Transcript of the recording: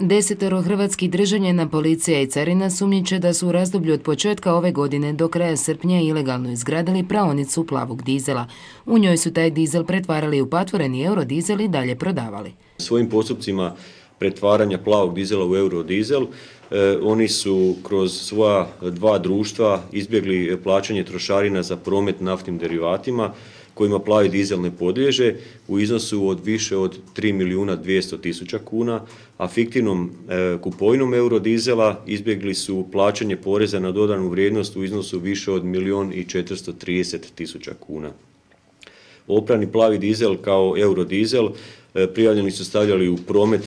Desetoro hrvatskih državljena policija i carina sumnjiče da su u razdoblju od početka ove godine do kraja srpnja ilegalno izgradili praonicu plavog dizela. U njoj su taj dizel pretvarali u patvoreni eurodizel i dalje prodavali. Svojim postupcima pretvaranja plavog dizela u eurodizel. E, oni su kroz svoja dva društva izbjegli plaćanje trošarina za promet naftnim derivatima kojima plavi dizel ne podliježe u iznosu od više od 3 milijuna 200 tisuća kuna, a fiktivnom e, kupojnom eurodizela izbjegli su plaćanje poreza na dodanu vrijednost u iznosu više od milijun i 430 tisuća kuna. Oprani plavi dizel kao eurodizel e, prijavljeni su stavljali u promet